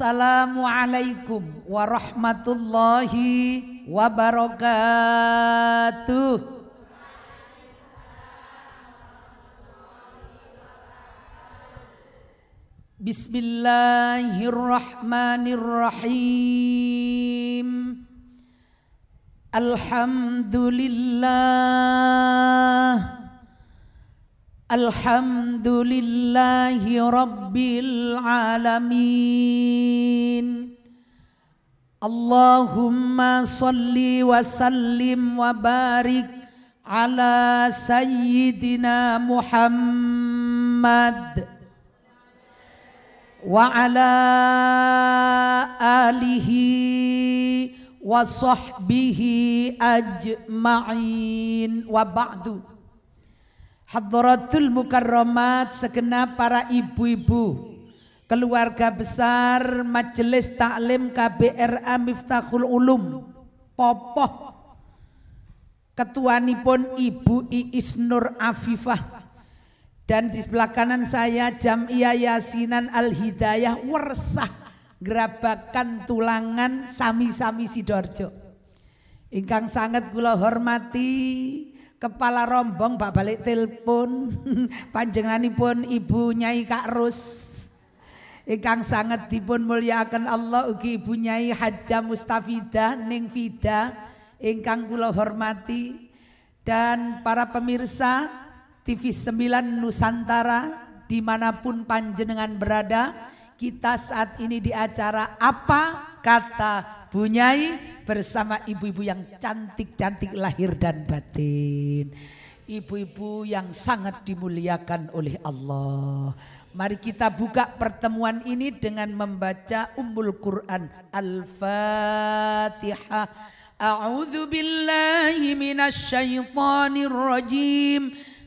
السلام عليكم ورحمة الله وبركاته بسم الله الرحمن الرحيم الحمد لله الحمد لله رب العالمين اللهم صل وسلم وبارك على سيدنا محمد وعلى آله وصحبه أجمعين وبعد Hadrotul Mukarromat segenap para ibu-ibu keluarga besar Majelis Taklim KBRA Miftahul Ulum Popoh Ketuanipun Ibu Iis Nur Afifah dan di sebelah kanan saya jam iya Yasinan Al Hidayah Wersah Gerabakan Tulangan Sami-Sami Sidorjo, ingkang sangat gula hormati Kepala rombong bak balik telepon panjenenganipun Ibu Nyai Kak Rus. Ingkang sangat dipun muliakan Allah ugi Ibu Nyai Haja Mustafida Ning Fida ingkang kula hormati dan para pemirsa TV 9 Nusantara dimanapun panjenengan berada kita saat ini di acara apa kata Bunyai bersama ibu-ibu yang cantik-cantik lahir dan batin. Ibu-ibu yang sangat dimuliakan oleh Allah. Mari kita buka pertemuan ini dengan membaca Ummul Quran Al-Fatihah. A'udzu billahi minasy syaithanir rajim.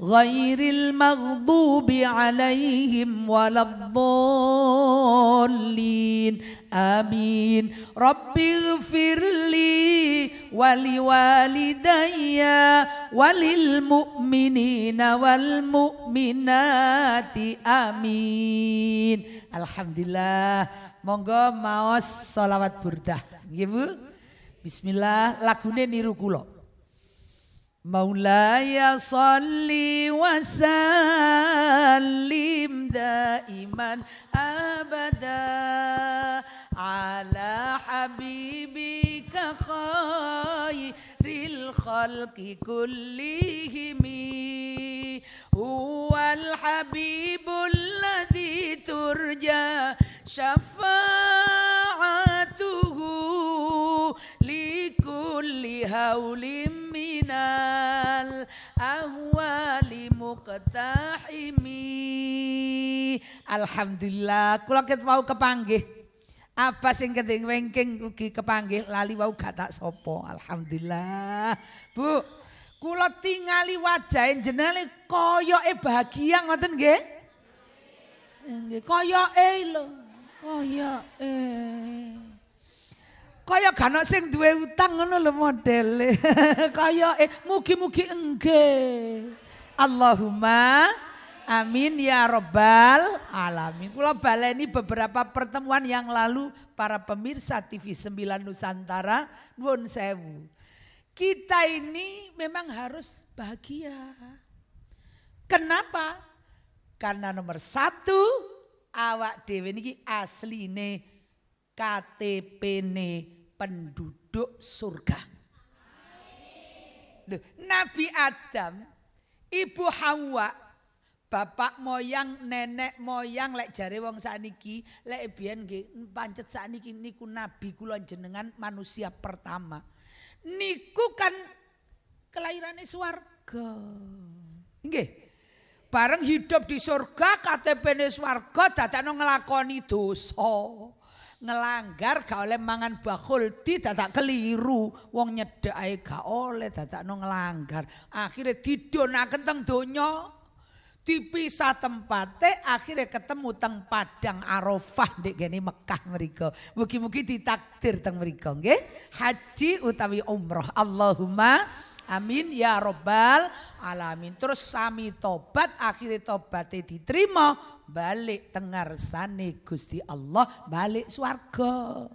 غير المغضوب عليهم ولا الضالين آمين رب اغفر لي ولوالدي وللمؤمنين والمؤمنات آمين الحمد لله monggo maos solawat burdah Nggih Bu Bismillah lagune niru kula مولاي صلي وسلم دائما ابدا على حبيبك خير الخلق كلهم هو الحبيب الذي ترجى شفاعته kulli haulim minal ahwali muqtahimi alhamdulillah kula ket mau kepanggih apa sing keting wengking rugi kepanggih lali mau gak tak alhamdulillah bu kula tingali wajah jenenge koyoke bahagia ngoten nggih nggih koyoke lho koyoke kaya gak sing duwe utang ngono lho model, kaya eh mugi-mugi enggak. Allahumma amin ya robbal alamin. Kula baleni beberapa pertemuan yang lalu para pemirsa TV 9 Nusantara nuwun sewu. Kita ini memang harus bahagia. Kenapa? Karena nomor satu awak dewi niki asline KTP-ne penduduk surga. Loh, Nabi Adam, Ibu Hawa, bapak moyang, nenek moyang lek jare wong saniki, lek biyen nggih pancet saniki niku nabi kula jenengan manusia pertama. Niku kan kelahirane swarga. Nggih. Bareng hidup di surga KTP-ne swarga dadakno nglakoni dosa ngelanggar gak oleh mangan bakul di tak keliru wong ae gak oleh no ngelanggar akhirnya didonaken teng donya dipisah tempatnya akhirnya ketemu teng padang Arafah dek gini Mekah mereka mugi-mugi ditakdir teng mereka nggih haji utawi umroh Allahumma Amin ya robbal alamin. Terus sami tobat akhirnya tobatnya diterima balik tengar sani Gusti Allah balik swarga.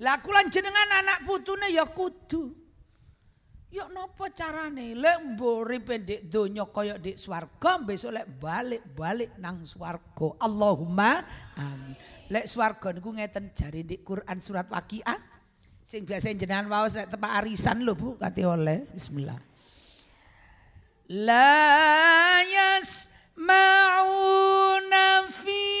laku kula jenengan anak putune ya kudu. yuk ya nopo carane lek mburipe ndek donya kaya di swarga besok lek balik-balik nang swarga. Allahumma amin. Lek swarga niku ngeten jari di Quran surat Waqiah Sing biasa jenengan waos nek tempat arisan lho Bu, kate oleh. Bismillah. La maun fi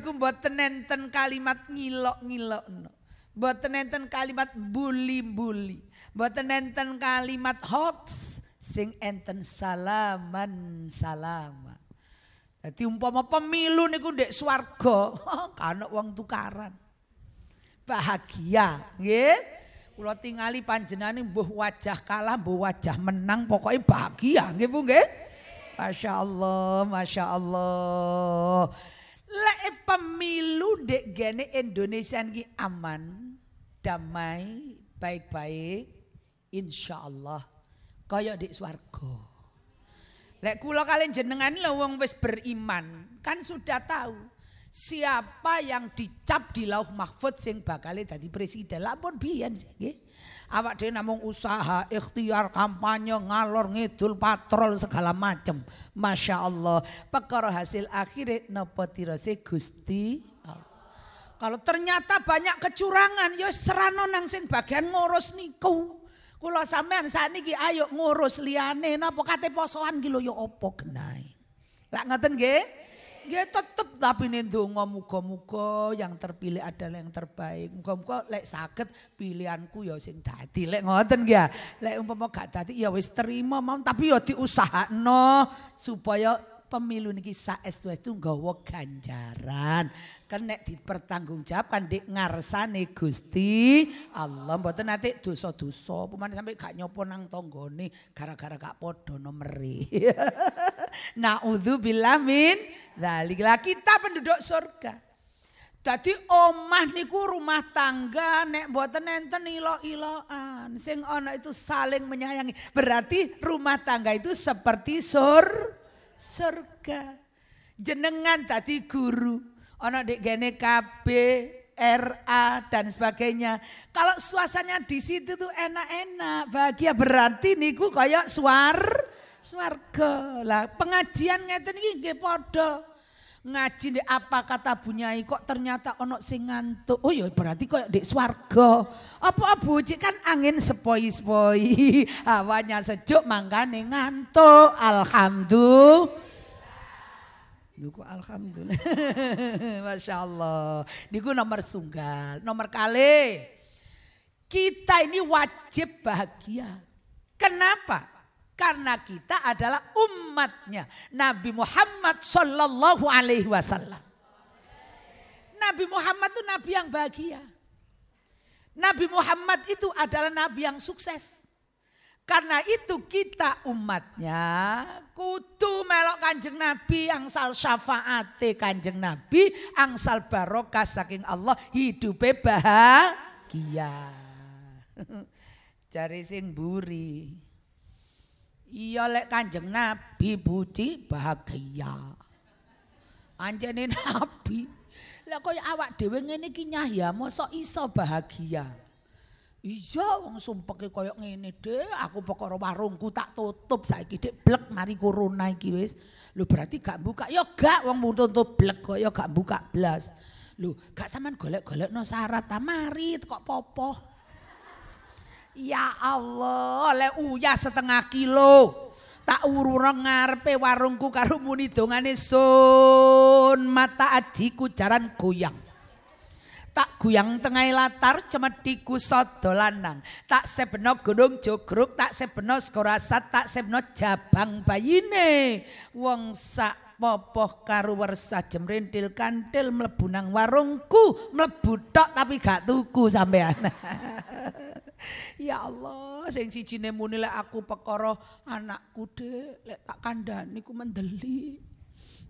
niku mboten nenten kalimat ngilok no. Mboten nenten kalimat bully-bully. Mboten nenten kalimat hoax sing enten salaman salama. Dadi umpama pemilu niku ndek swarga, kana wong tukaran. Bahagia, nggih. Kula tingali panjenengan mbuh wajah kalah, mbuh wajah menang, pokoknya bahagia nggih Bu nggih. Masya Allah, Masya Allah. Lek pemilu dek gene Indonesia ini aman, damai, baik-baik, insya Allah. Kaya di swargo. Lek kulo kalian jenengan lo wong wis beriman, kan sudah tahu siapa yang dicap di lauh mahfud sing bakal jadi presiden lah pun biyen awak dia namung usaha ikhtiar kampanye ngalor ngidul patrol segala macam, Masya Allah perkara hasil akhirnya nopo tirase Gusti kalau ternyata banyak kecurangan ya serano nang sing bagian ngurus niku kula sampean sakniki ayo ngurus liane, napa kate posoan ki lho ya apa genahe lak ngoten nggih Ya tetep tapi nih dongo muka-muka yang terpilih adalah yang terbaik. Muga-muga lek sakit pilihanku ya sing dadi. Lek ngoten ya. Lek umpama gak dadi ya wis terima mau tapi ya diusahakno supaya pemilu niki S2 itu nggawa ganjaran. Kenek kan dipertanggungjawabkan di ngarsane Gusti Allah mboten nanti dosa-dosa pemane sampai gak nyopo nang tanggane gara-gara gak padha udu Nauzubillah min lagi kita penduduk surga. Tadi omah niku rumah tangga nek mboten enten ilo-iloan. Sing ana itu saling menyayangi. Berarti rumah tangga itu seperti sur surga. Jenengan tadi guru, ono dek gene KB, RA dan sebagainya. Kalau suasanya di situ tuh enak-enak, bahagia berarti niku koyok suar ke Lah pengajian ngeten ini nggih Ngaji apa kata bunyai kok ternyata ono sing ngantuk. Oh ya berarti kok di swarga. Apa buji kan angin sepoi-sepoi. Hawanya sejuk mangkane ngantuk. Alhamdulillah. duku alhamdulillah. Masya Allah. gua nomor sunggal. Nomor kali. Kita ini wajib bahagia. Kenapa? Karena kita adalah umatnya Nabi Muhammad Shallallahu Alaihi Wasallam. Nabi Muhammad itu nabi yang bahagia. Nabi Muhammad itu adalah nabi yang sukses. Karena itu kita umatnya kudu melok kanjeng Nabi, angsal syafaate kanjeng Nabi, angsal barokah saking Allah, hidup bahagia. Cari sing buri. Iya lek Kanjeng Nabi buci bahagia. Anjene Nabi. Lah kaya awak dhewe ngene iki nyah ya mosok iso bahagia. Iya wong sumpeke kaya ngene deh, aku perkara warungku tak tutup saiki dik blek mari corona iki wis. Lho berarti gak buka. Ya gak wong tutup blek koyo ya gak buka blas. Lho gak sampean golek-golekno syarat ta mari kok popoh. Ya Allah, oleh uyah setengah kilo. Tak urung ngarepe warungku karo muni dongane sun mata ajiku jaran goyang. Tak goyang tengah latar cemetiku sodo lanang. Tak sebeno gunung jogruk, tak sebeno skorasat, tak sebeno jabang bayine. Wong sak popoh karu wersa jemrintil kantil mlebu warungku melebutok tapi gak tuku sampean ya Allah, sing sijine muni lek aku perkara anakku dek lek tak kandhani ku mendeli.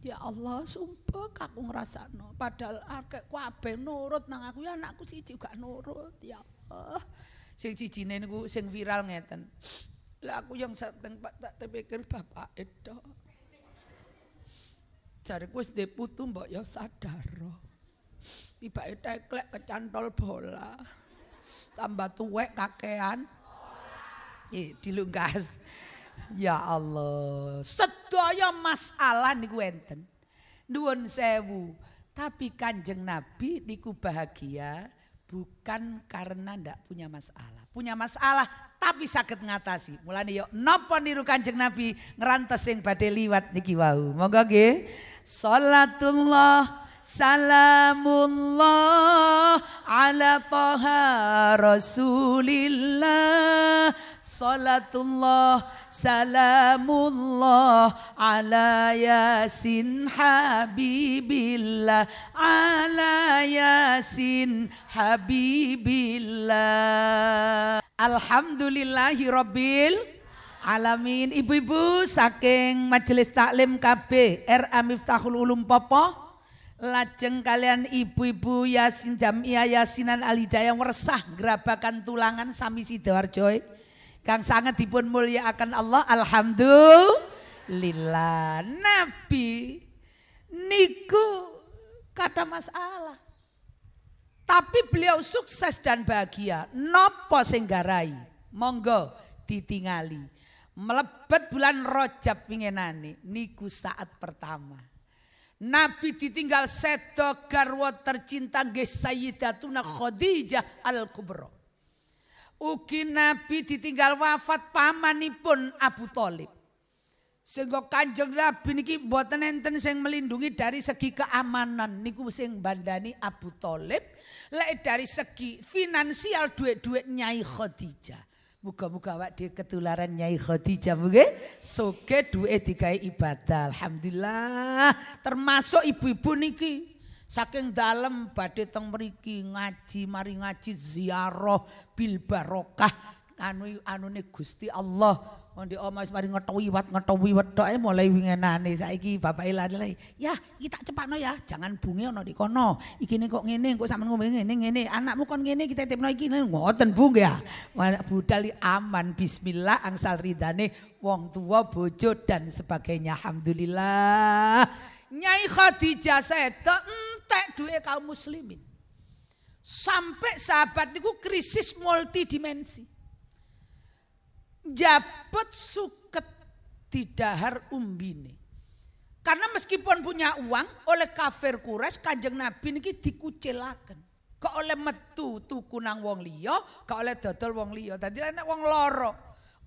Ya Allah, sumpah aku ngrasakno. Padahal akeh kabeh nurut nang aku ya anakku siji gak nurut. Ya Allah. Sing sijine niku sing viral ngeten. Lah aku yang sateng Pak tak terpikir bapak itu. Jariku wis putu mbok ya sadar. Tiba-tiba teklek kecantol bola tambah tuwek kakean. Eh, dilungkas. Ya Allah, sedaya masalah niku enten. Nuwun sewu. Tapi Kanjeng Nabi niku bahagia bukan karena ndak punya masalah. Punya masalah tapi sakit ngatasi. Mulane yo nopo niru Kanjeng Nabi ngrantes sing badhe liwat niki wau. Monggo nggih. Salatullah Salamullah ala toha rasulillah Salatullah salamullah ala yasin habibillah Ala yasin habibillah Alhamdulillahi rabbil alamin. Ibu-ibu saking Majelis Taklim KB RA Miftahul Ulum Popo lajeng kalian ibu-ibu Yasin Jamia Yasinan Alijaya meresah gerabakan tulangan sami Sidoarjo kang sangat dipun mulia akan Allah alhamdulillah nabi niku kata masalah tapi beliau sukses dan bahagia nopo singgarai monggo ditingali melebet bulan rojab nani niku saat pertama Nabi ditinggal seto garwa tercinta nggih Sayyidatuna Khadijah al Kubro. Ugi Nabi ditinggal wafat pamanipun Abu Talib. Sehingga Kanjeng Nabi niki mboten enten sing melindungi dari segi keamanan niku sing bandani Abu Talib. lek dari segi finansial duit-duit Nyai Khadijah. Muga-muga awak dhewe ketularan Nyai Khadijah nggih. Soge duwe digawe ibadah. Alhamdulillah. Termasuk ibu-ibu niki saking dalem badhe teng mriki ngaji, mari ngaji ziarah bil barokah anu anune Gusti Allah Ndi oh, oma wis mari ngetowi wat ngetowi wetoke mulai wingenane saiki bapak lari lagi. Ya, kita cepat no ya, jangan bunge no di kono. Iki nih kok ngene, kok sama ngomong ngene ngene. Anakmu kon ngene kita tipno iki nah, ngoten bung ya. Budal aman bismillah angsal ridane wong tua bojo dan sebagainya. Alhamdulillah. Nyai Khadijah saya entek duwe kaum muslimin. Sampai sahabat niku krisis multidimensi. Jabut suket di dahar umbine. Karena meskipun punya uang oleh kafir kures kanjeng Nabi niki dikucilakan. Kau oleh metu tuku nang wong liyo, kau oleh dodol wong liya. Dadi nek wong lara,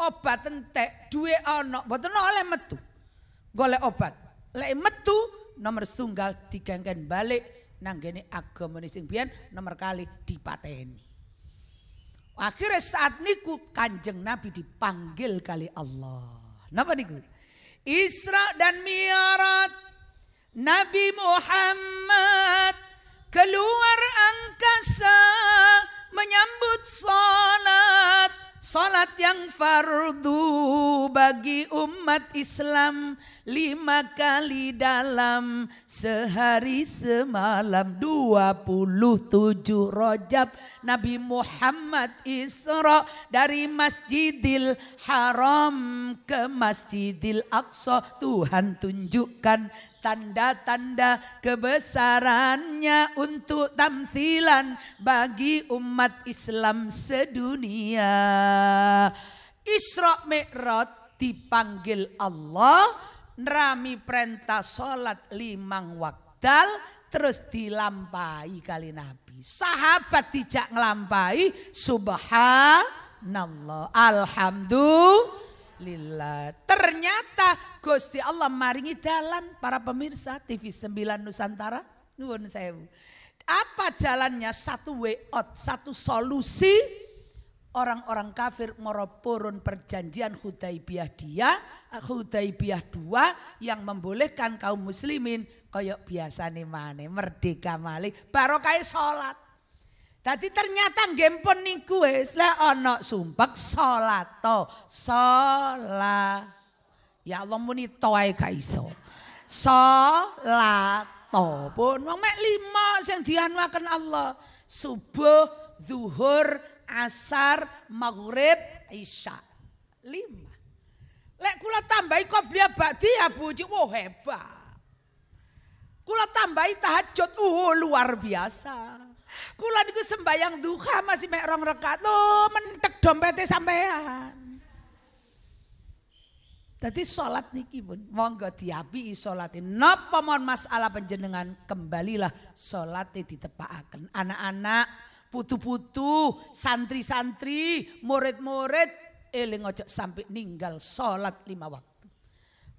obat entek, duwe ana, mboten oleh metu. Golek obat. Lek metu nomor sunggal digengken balik nang gene agama sing nomor kali dipateni. Akhirnya saat niku kanjeng Nabi dipanggil kali Allah. Napa niku? Isra dan Mi'raj Nabi Muhammad keluar angkasa menyambut salat Salat yang fardu bagi umat Islam lima kali dalam sehari semalam 27 Rojab Nabi Muhammad Isra dari Masjidil Haram ke Masjidil Aqsa Tuhan tunjukkan tanda-tanda kebesarannya untuk tamsilan bagi umat Islam sedunia. Isra Mi'raj dipanggil Allah, nerami perintah salat limang waktal terus dilampai kali Nabi. Sahabat tidak ngelampai subhanallah alhamdulillah lillah. Ternyata Gusti Allah maringi jalan para pemirsa TV 9 Nusantara. Nuwun sewu. Apa jalannya? Satu way out, satu solusi orang-orang kafir purun perjanjian Hudaibiyah dia, Hudaibiyah dua yang membolehkan kaum muslimin koyok biasa nih mana merdeka malih barokai sholat. Tadi ternyata gempon niku wis lah ana sumpek salat to. Salat. Ya Allah muni toe gak iso. Salat to. Pun wong mek lima sing dianuaken Allah. Subuh, zuhur, asar, maghrib, isya. Lima. Lek kula tambahi qobliyah ya bujuk, wah hebat. Kula tambahi tahajud, uh luar biasa. Kula niku sembayang duha masih mek rong rekat. Lho, mentek dompete sampean. Tadi sholat niki pun monggo diapi salate. Napa mohon masalah penjenengan kembalilah salate ditepakaken. Anak-anak, putu-putu, santri-santri, murid-murid eling ojo sampai ninggal sholat lima waktu.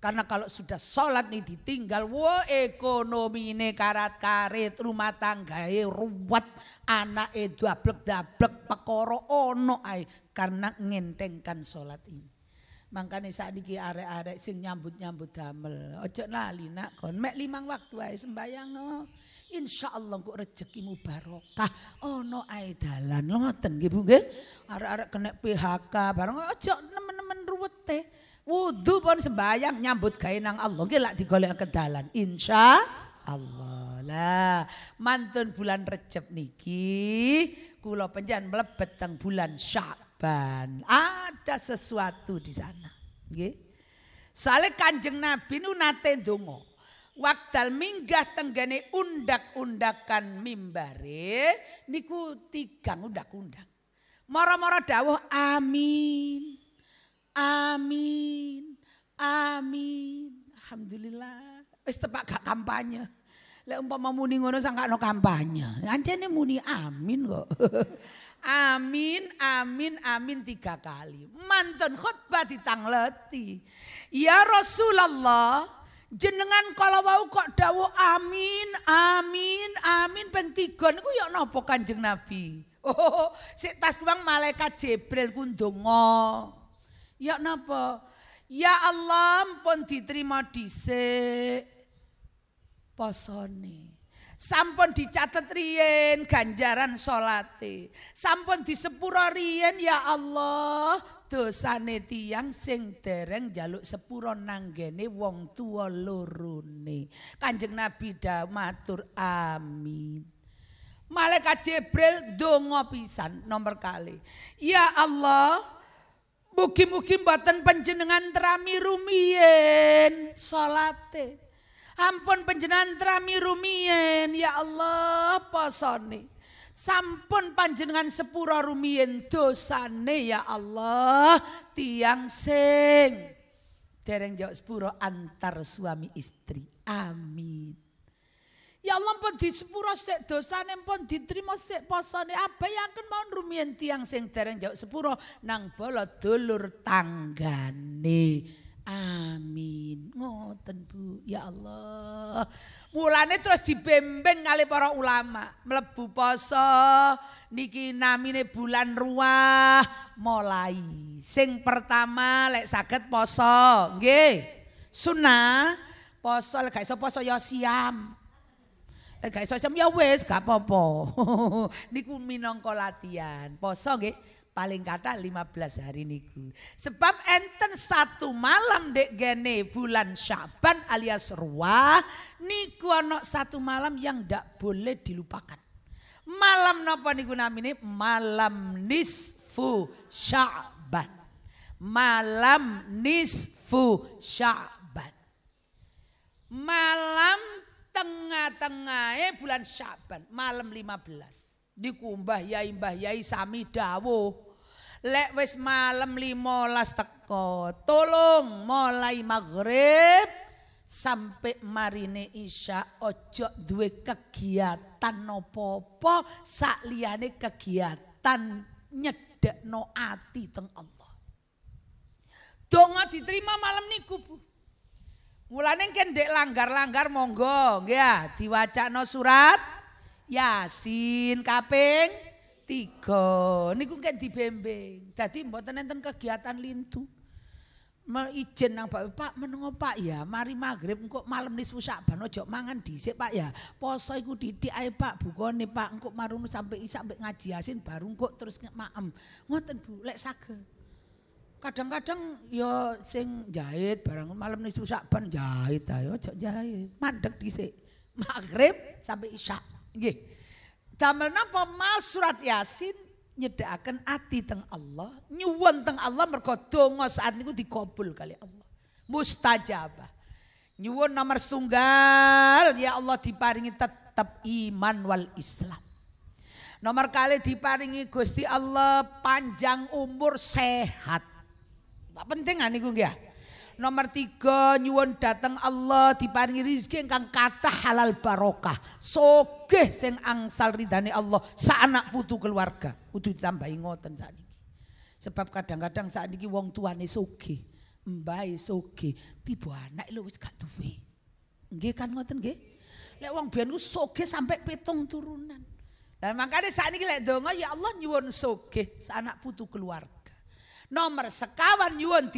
Karena kalau sudah sholat nih ditinggal, wo ekonomi ini karat karet, rumah tangga ruwet, anak e ablek dablek, pekoro ono ay. Karena ngentengkan sholat ini. Makanya saat ini are arek sing nyambut-nyambut damel. Ojo lali nak kon, mek limang waktu ay sembayang no. Oh. Insya Allah kok rezekimu barokah. oh no ay dalan, ngoten gitu. arak-arak kena PHK, bareng ojo nemen-nemen ruwet teh Wudhu pun sembahyang nyambut gawe nang Allah. nggih lak digolek ke dalan. Insya Allah lah. Mantun bulan Recep niki kula penjan melebet teng bulan Syaban. Ada sesuatu di sana. Nggih. Soale Kanjeng Nabi nu nate ndonga. Waktal minggah tenggane undak-undakan mimbare niku tigang undak-undak. Moro-moro dawuh amin. Amin. Amin. Alhamdulillah. Wis tepak gak kampanye. Lek umpama muni ngono no kampanye. Ancene muni amin kok. amin, amin, amin tiga kali. Mantun khutbah ditangleti. Ya Rasulullah, jenengan kalau mau kok amin, amin, amin ping tiga niku ya napa Kanjeng Nabi? Oh, sik tas kuwang malaikat Jibril ku ndonga. Ya napa? Ya Allah pun diterima dhisik posone. Sampun dicatet riyen ganjaran salate. Sampun disepura riyen ya Allah dosane tiyang sing dereng jaluk sepura nanggene wong tua lorone. Kanjeng Nabi dah matur amin. Malaikat Jibril dongo pisan nomor kali. Ya Allah, Mugi-mugi mboten panjenengan trami rumien, salate. Ampun panjenengan trami rumien, ya Allah posone. Sampun panjenengan sepura rumien dosane ya Allah tiang sing dereng jauh sepura antar suami istri. Amin. Ya Allah pun disepuro sik dosane pun diterima sik yang kan mau rumian tiang sing dereng jauh sepuro nang bola dulur tanggane. Amin. Ngoten Bu, ya Allah. Mulane terus dibimbing kali para ulama, Melebu poso niki namine bulan ruah mulai. Sing pertama lek saged poso, nggih. Sunah poso lek gak iso poso ya siam. Eh, gak iso ya wis gak apa-apa. niku minangka latihan. Poso nggih paling kata 15 hari niku. Sebab enten satu malam dek gene bulan Syaban alias ruah niku ana satu malam yang ndak boleh dilupakan. Malam napa niku namine? Malam nisfu Syaban. Malam nisfu Syaban. Malam tengah-tengahnya bulan Syaban malam 15 belas Mbah Yai Mbah Yai sami Dawo lek wis malam 15 teko tolong mulai maghrib sampai marine isya ojo duwe kegiatan nopo-po sakliyane kegiatan nyedekno ati teng Allah donga diterima malam niku Bu Mulane engke dek langgar-langgar monggo ya diwaca no surat Yasin kaping 3 niku engke dibembing. Dadi mau enten kegiatan lintu. izin nang Pak, Pak menunggu Pak ya, mari maghrib engkau malam nisfu syakban, ojo mangan dhisik Pak ya. Poso iku didik ae Pak, bukone Pak engkau marunu sampai isak sampai ngaji Yasin baru engkau terus maem. Ngoten Bu, lek saged kadang-kadang yo ya, sing jahit barang malam susah pan jahit ayo cok jahit mandek dhisik maghrib sampai isya gih tamel napa mas surat yasin nyedakan hati teng Allah nyuwun teng Allah merkotong mas saat niku dikabul kali Allah mustajabah nyuwun nomor tunggal ya Allah diparingi tetap iman wal Islam Nomor kali diparingi Gusti Allah panjang umur sehat. Tak penting kan niku nggih. Nomor tiga nyuwun datang Allah diparingi rezeki kang kata halal barokah. Sogeh sing angsal ridhani Allah anak putu keluarga. Kudu ditambahi saat ini Sebab kadang-kadang saat ini wong tuane sogeh, mbahe sogeh, tiba anak lho wis gak duwe. Nggih kan ngoten nggih. Lek wong biyen ku sogeh sampai petong turunan. Dan makanya saat ini lek donga ya Allah nyuwun sogeh anak putu keluarga. Nomor sekawan nyuwun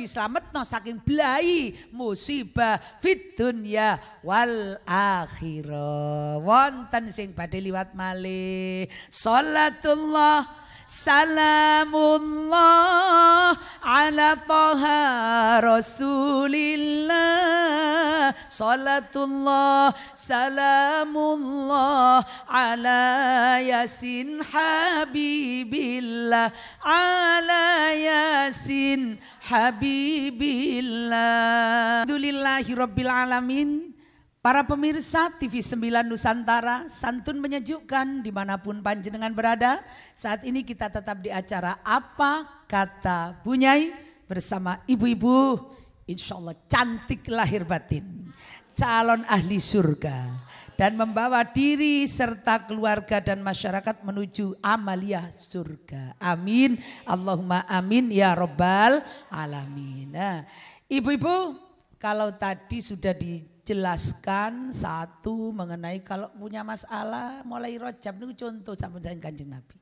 No saking belai musibah fit dunya wal akhirah. Wonten sing badhe liwat malih. Salatullah Salamullah ala toha Rasulillah Salatullah salamullah ala yasin habibillah Ala yasin habibillah Alhamdulillahi rabbil alamin Para pemirsa TV 9 Nusantara, santun menyejukkan dimanapun panjenengan berada. Saat ini kita tetap di acara Apa Kata Bunyai bersama ibu-ibu. Insya Allah cantik lahir batin, calon ahli surga. Dan membawa diri serta keluarga dan masyarakat menuju amalia surga. Amin. Allahumma amin ya robbal alamin. Nah, ibu-ibu kalau tadi sudah di jelaskan satu mengenai kalau punya masalah mulai rojab nih contoh sampai dengan kanjeng Nabi.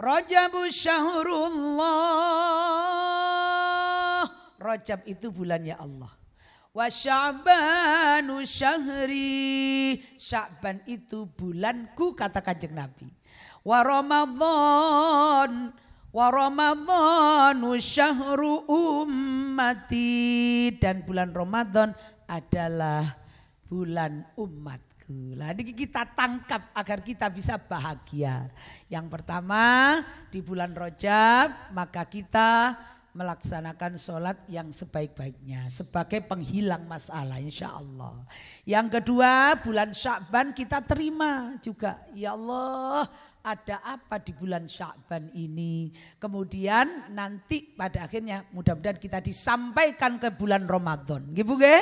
Rojab syahrullah. Rojab itu bulannya Allah. Wa sya'banu syahri. Sya'ban itu bulanku kata kanjeng Nabi. Wa ramadhan. Wa Ramadhanu syahru ummati dan bulan Ramadan adalah bulan umatku. Nah, kita tangkap agar kita bisa bahagia. Yang pertama, di bulan Rojab, maka kita melaksanakan sholat yang sebaik-baiknya sebagai penghilang masalah insya Allah. Yang kedua bulan Syakban kita terima juga. Ya Allah ada apa di bulan Syakban ini. Kemudian nanti pada akhirnya mudah-mudahan kita disampaikan ke bulan Ramadan. Gitu, gitu?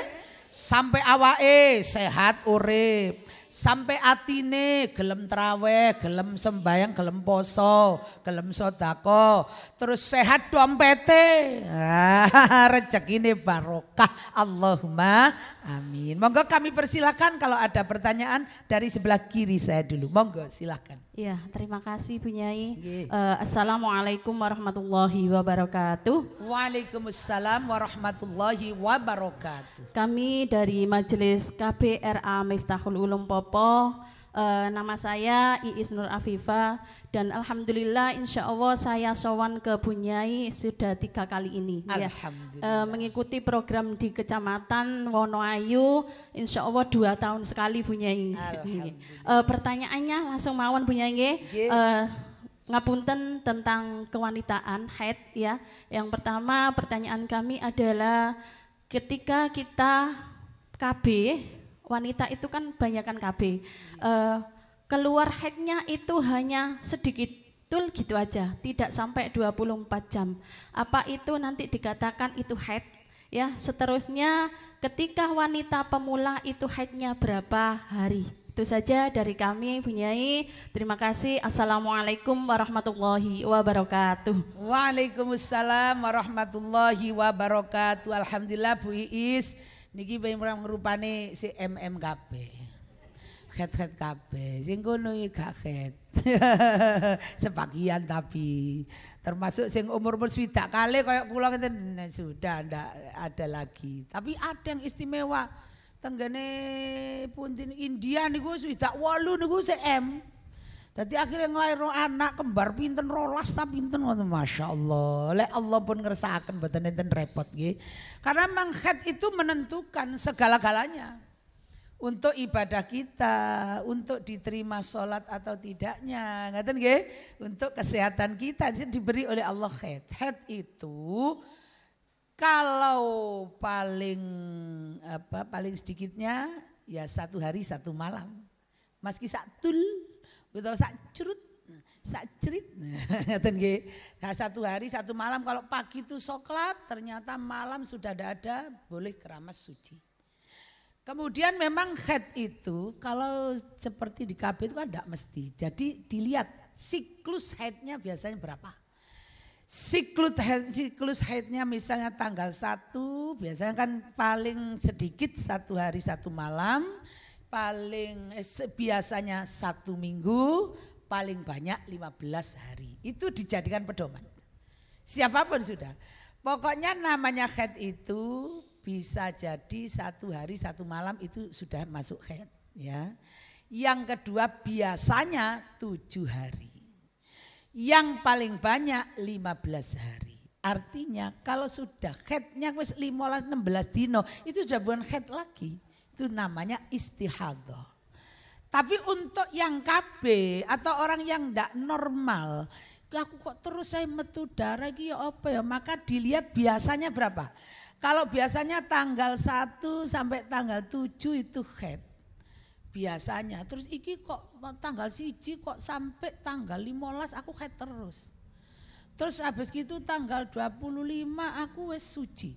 sampai eh sehat urip sampai atine gelem traweh, gelem sembayang, gelem poso, gelem sodako, terus sehat dompete. Ah, rezeki ini barokah. Allahumma amin. Monggo kami persilahkan kalau ada pertanyaan dari sebelah kiri saya dulu. Monggo silahkan. Iya, terima kasih Bu Uh, Assalamualaikum warahmatullahi wabarakatuh. Waalaikumsalam warahmatullahi wabarakatuh. Kami dari Majelis KBRA Miftahul Ulum Popo. Uh, nama saya Iis Nur Afifa dan Alhamdulillah Insya Allah saya sowan ke Bunyai sudah tiga kali ini ya. Uh, mengikuti program di Kecamatan Wonoayu Insya Allah dua tahun sekali Bunyai uh, pertanyaannya langsung mawon Bunyai ngapunten tentang kewanitaan head ya yang pertama pertanyaan kami adalah ketika kita KB wanita itu kan banyakkan KB. Uh, eh, keluar headnya itu hanya sedikit tul gitu aja, tidak sampai 24 jam. Apa itu nanti dikatakan itu head? Ya, seterusnya ketika wanita pemula itu headnya berapa hari? Itu saja dari kami Bunyai. Terima kasih. Assalamualaikum warahmatullahi wabarakatuh. Waalaikumsalam warahmatullahi wabarakatuh. Alhamdulillah Bu Iis niki pemram rupane si MMKP. Khet-khet kabeh. Sing kono iki gak khet. Sebagian tapi termasuk sing umur-umur swidak kali kaya kula ngeten nah, sudah ndak ada lagi. Tapi ada yang istimewa. Tenggene pun India niku swidak 8 niku si M. Jadi akhirnya ngelahirno anak kembar pinten rolas tapi pinten ngoten Masya Allah. Lek Allah pun ngerasakan betul nenten repot gitu. Karena head itu menentukan segala-galanya. Untuk ibadah kita, untuk diterima sholat atau tidaknya, ngatain gitu. Untuk kesehatan kita itu diberi oleh Allah head. Head itu kalau paling apa paling sedikitnya ya satu hari satu malam. Meski satu Betul gitu, sak cerut sak cerit nah, satu hari satu malam kalau pagi itu coklat, ternyata malam sudah tidak ada, boleh keramas suci. Kemudian memang head itu kalau seperti di KB itu kan tidak mesti. Jadi dilihat siklus headnya biasanya berapa. Siklus head, siklus headnya misalnya tanggal 1 biasanya kan paling sedikit satu hari satu malam paling eh, biasanya satu minggu, paling banyak 15 hari. Itu dijadikan pedoman. Siapapun sudah. Pokoknya namanya head itu bisa jadi satu hari satu malam itu sudah masuk head ya. Yang kedua biasanya tujuh hari. Yang paling banyak 15 hari. Artinya kalau sudah headnya wis 15 16 dino itu sudah bukan head lagi. Itu namanya istihadah. Tapi untuk yang KB atau orang yang tidak normal, aku kok terus saya metu darah ya apa ya, maka dilihat biasanya berapa? Kalau biasanya tanggal 1 sampai tanggal 7 itu head. Biasanya, terus iki kok tanggal siji kok sampai tanggal 15 aku head terus. Terus habis gitu tanggal 25 aku wes suci.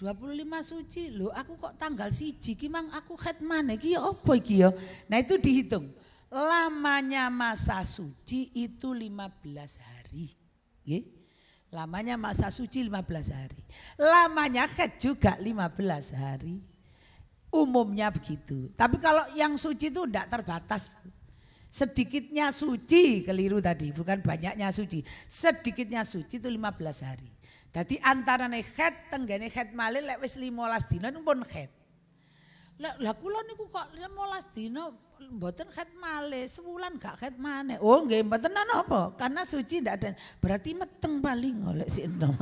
25 suci, loh aku kok tanggal siji, kimang aku head mana, ki ya apa ki ya. Nah itu dihitung, lamanya masa suci itu 15 hari. Ye? Lamanya masa suci 15 hari. Lamanya head juga 15 hari. Umumnya begitu. Tapi kalau yang suci itu tidak terbatas. Sedikitnya suci, keliru tadi, bukan banyaknya suci. Sedikitnya suci itu 15 hari antara nih head, tenggane head malih lek wis 15 dina pun head. Lah lah kula niku kok 15 dina mboten head malih, sebulan gak head maneh. Oh nggih mboten apa? Karena suci ndak ada. Berarti meteng paling oleh si enom.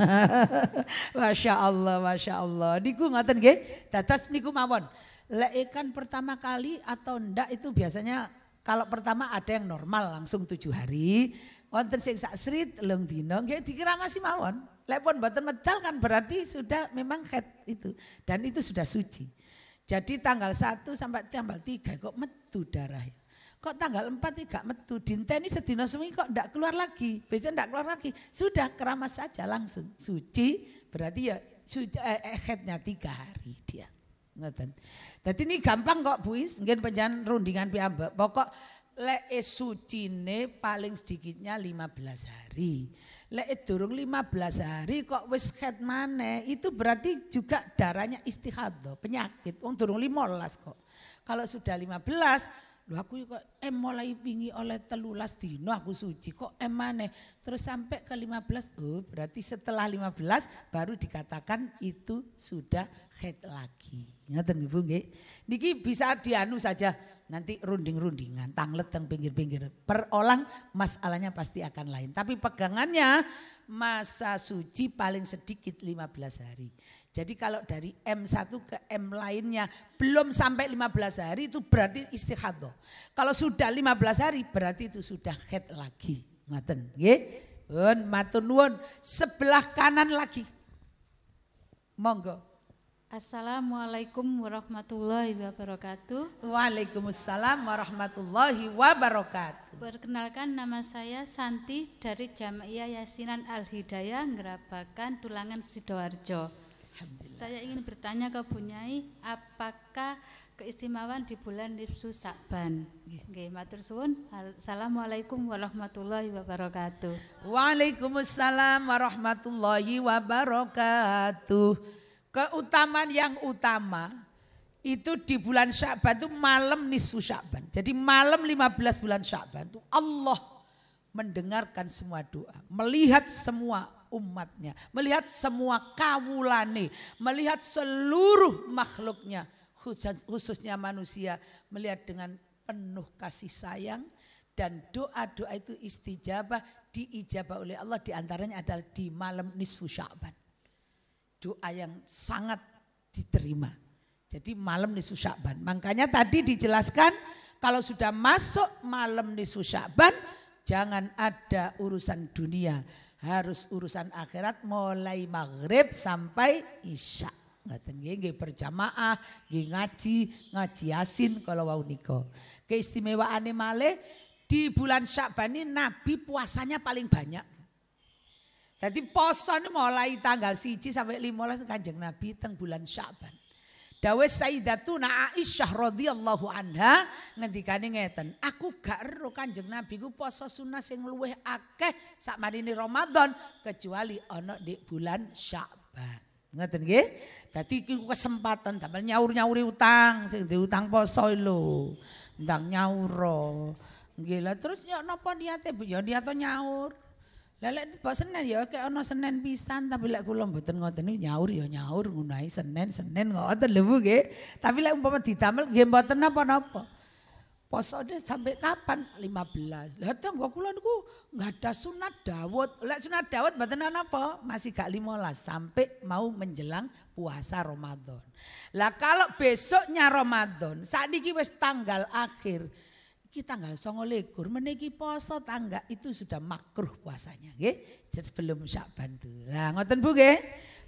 Masya Allah, Masya Allah. Niku ngatain nggih. Tatas niku mawon. Lek ikan pertama kali atau ndak itu biasanya kalau pertama ada yang normal langsung tujuh hari, wonten sing sak srit leng dina nggih dikira masih mawon. Lepon buatan medal kan berarti sudah memang head itu. Dan itu sudah suci. Jadi tanggal 1 sampai tanggal 3 kok metu darah, ya. Kok tanggal 4 tidak metu. Dinteni sedina suwi kok tidak keluar lagi. Besok tidak keluar lagi. Sudah keramas saja langsung. Suci berarti ya suci, eh, eh headnya tiga hari dia. Ngoten. Jadi ini gampang kok buis, mungkin penjalan rundingan piambak. Pokok lek e sucine paling sedikitnya 15 hari. Lek e durung 15 hari kok wis khat maneh, itu berarti juga darahnya istihadoh penyakit. Wong durung 15 kok. Kalau sudah 15 lu aku kok em mulai pingi oleh telulas dino aku suci kok em mana Terus sampai ke 15, oh berarti setelah 15 baru dikatakan itu sudah head lagi. Ngeten Ibu nggih. Niki bisa dianu saja nanti runding-rundingan, tanglet teng pinggir-pinggir. Perolang masalahnya pasti akan lain. Tapi pegangannya masa suci paling sedikit 15 hari. Jadi kalau dari M1 ke M lainnya belum sampai 15 hari itu berarti istihadah. Kalau sudah 15 hari berarti itu sudah head lagi. Ngaten, nggih. Pun matur nuwun sebelah kanan lagi. Monggo. Assalamualaikum warahmatullahi wabarakatuh. Waalaikumsalam warahmatullahi wabarakatuh. Perkenalkan nama saya Santi dari Jama'iyah Yasinan Al Hidayah Ngerabakan Tulangan Sidoarjo. Saya ingin bertanya ke Nyai, apakah keistimewaan di bulan Nifsu Sakban? Iya. Nggih, matur suwun. Assalamualaikum warahmatullahi wabarakatuh. Waalaikumsalam warahmatullahi wabarakatuh. Keutamaan yang utama itu di bulan Syakban itu malam Nisfu Syakban. Jadi malam 15 bulan Syakban itu Allah mendengarkan semua doa, melihat semua umatnya. Melihat semua kawulane. Melihat seluruh makhluknya. Khususnya manusia. Melihat dengan penuh kasih sayang. Dan doa-doa itu istijabah diijabah oleh Allah. Di antaranya adalah di malam nisfu sya'ban. Doa yang sangat diterima. Jadi malam nisfu sya'ban. Makanya tadi dijelaskan kalau sudah masuk malam nisfu sya'ban jangan ada urusan dunia harus urusan akhirat mulai maghrib sampai isya. Ngaten nggih berjamaah, nggih ngaji, ngaji yasin kalau wau nika. Keistimewaane malih di bulan Syakban ini Nabi puasanya paling banyak. Jadi poson ini mulai tanggal siji sampai lima Kanjeng Nabi teng bulan Syakban. Dawe Sayyidatuna Aisyah radhiyallahu anha ngendikane ngeten, aku gak ero Kanjeng Nabi ku poso sunnah sing luweh akeh sak marine Ramadan kecuali ana di bulan Sya'ban. Ngeten nggih? Dadi iki kesempatan damel nyaur-nyauri utang sing diutang poso lho. Ndang nyaur. Nggih lah terus ya napa niate Bu? Yo ya niate nyaur. Lah lek mbok Senin ya kayak ana Senin pisan tapi lek kula mboten ngoten niku nyaur ya nyaur ngunai Senin Senin ngoten lho Bu nggih. Tapi lek umpama ditamel nggih mboten napa-napa. Posone sampai kapan? 15. Lah tanggo kula niku enggak ada sunat Dawud. Lek sunat Dawud mboten napa? Masih gak 15 sampai mau menjelang puasa Ramadan. Lah kalau besoknya Ramadan, sakniki wis tanggal akhir. Niki tanggal songo legur, meniki poso tangga itu sudah makruh puasanya. Nggih, jadi sebelum Syakban tuh. Lah ngoten Bu nggih.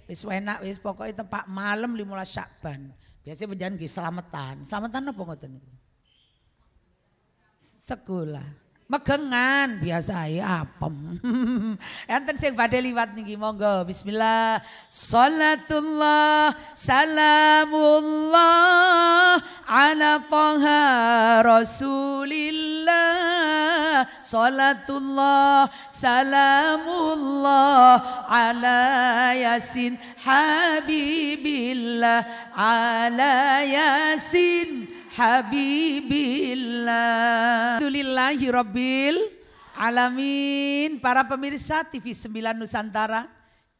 Wis enak wis pokoke tepak malam 15 Syakban. Biasanya penjalan nggih selamatan. Selamatan apa ngoten niku? Sekolah megengan biasa ya apem. Enten sing badhe liwat niki monggo bismillah. Salatullah salamullah ala taha rasulillah. Salatullah salamullah ala yasin habibillah ala yasin habibillah. Alhamdulillahirabbil alamin. Para pemirsa TV 9 Nusantara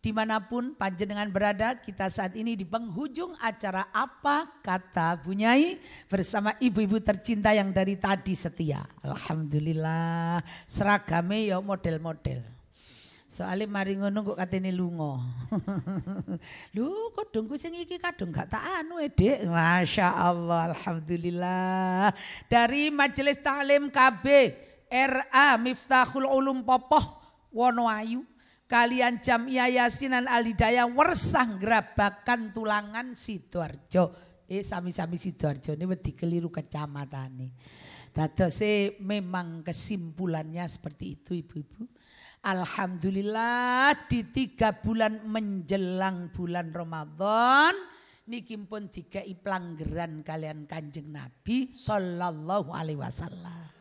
dimanapun panjenengan berada kita saat ini di penghujung acara apa kata Bunyai bersama ibu-ibu tercinta yang dari tadi setia. Alhamdulillah seragame ya model-model. Soale mari ngono kok katene lunga. Lho kadungku sing iki kadung gak tak anu e, Masya Allah, alhamdulillah. Dari Majelis Taklim KB RA Miftahul Ulum Popoh Wonoayu kalian jam yayasinan alidaya wersah gerabakan tulangan Sidoarjo. Eh sami-sami Sidoarjo ini wedi keliru kecamatan nih. Dadose memang kesimpulannya seperti itu ibu-ibu. Alhamdulillah di tiga bulan menjelang bulan Ramadan. Niki pun tiga pelanggaran kalian kanjeng Nabi Sallallahu Alaihi Wasallam.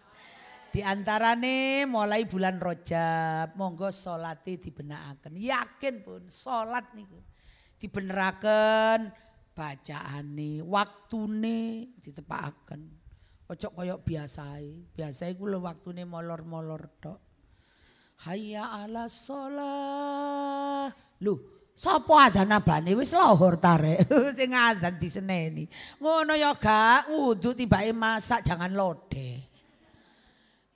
Di antara nih, mulai bulan Rojab, monggo sholati dibenakan. Yakin pun sholat nih solat bacaan nih, waktu nih, ditepakkan. Ojo koyok biasai. Biasai waktu ini molor-molor dok. Hayya ala sholah. lu Sapa adzan abane wis lohor tare, Sing adzan diseneni. Ngono ya gak wudu tiba masak jangan lode.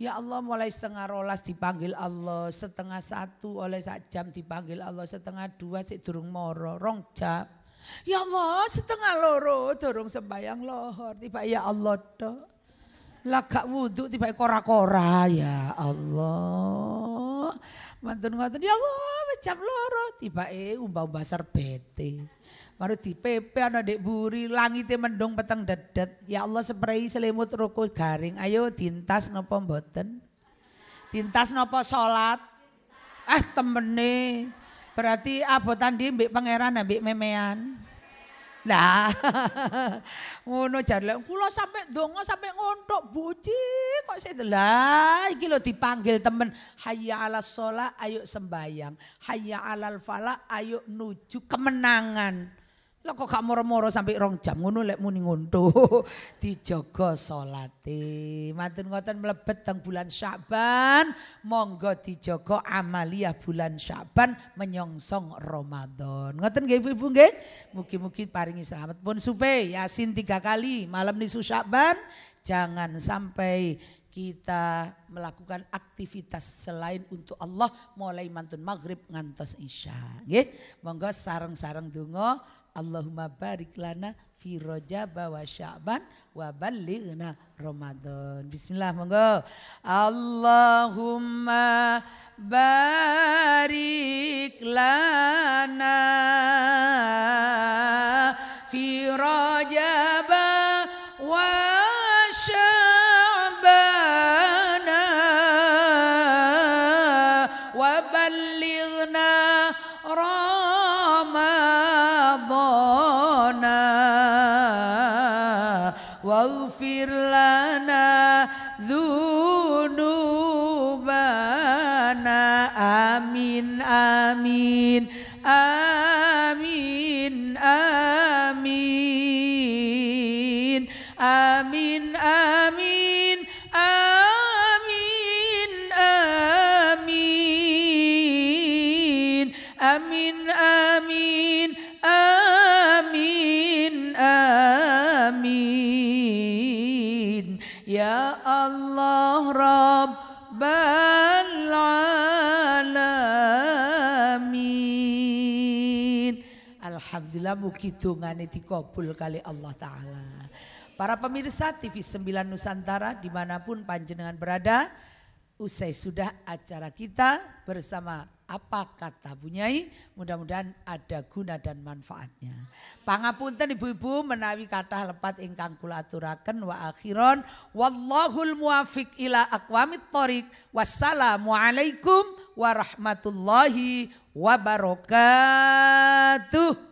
Ya Allah mulai setengah rolas dipanggil Allah, setengah satu oleh sak jam dipanggil Allah, setengah dua sik durung moro, rong jam. Ya Allah setengah loro durung sembayang lohor tiba ya Allah dok lagak wudhu tiba kora-kora ya Allah. Mantun mantun ya Allah macam loro tiba eh umbah-umbah serbete. Baru di PP ada dek buri langitnya mendung petang dedet. Ya Allah seperti selimut ruku garing. Ayo dintas napa mboten? Dintas napa eh temen nih Berarti abotan di mbek pangeran mbek memean. Nah, ngono jar lek kula sampe ndonga sampe ngontok buci kok sik lah iki lho dipanggil temen hayya ala sholat ayo sembayang, hayya alal falah ayo nuju kemenangan. Lah kok gak moro-moro sampai rong jam ngono lek muni ngonto. dijogo salate. Mantun ngoten mlebet teng bulan syaban monggo dijogo amaliah bulan syaban menyongsong Ramadan. Ngoten nggih Ibu-ibu nggih? Mugi-mugi paringi selamat pun supe Yasin tiga kali malam nisu syaban Jangan sampai kita melakukan aktivitas selain untuk Allah mulai mantun maghrib ngantos isya nggih monggo sareng-sareng donga Allahumma barik lana fi rojaba wa sya'ban wa balighna Ramadan. Bismillah monggo. Allahumma barik lana fi rojaba lana dhunubana Amin, amin, amin taala mugi dongane dikabul kali Allah taala. Para pemirsa TV 9 Nusantara dimanapun panjenengan berada, usai sudah acara kita bersama apa kata Bunyai, mudah-mudahan ada guna dan manfaatnya. Pangapunten ibu-ibu menawi kata lepat ingkang kula aturaken wa akhiron wallahul muwafiq ila aqwamit thoriq. Wassalamualaikum warahmatullahi wabarakatuh.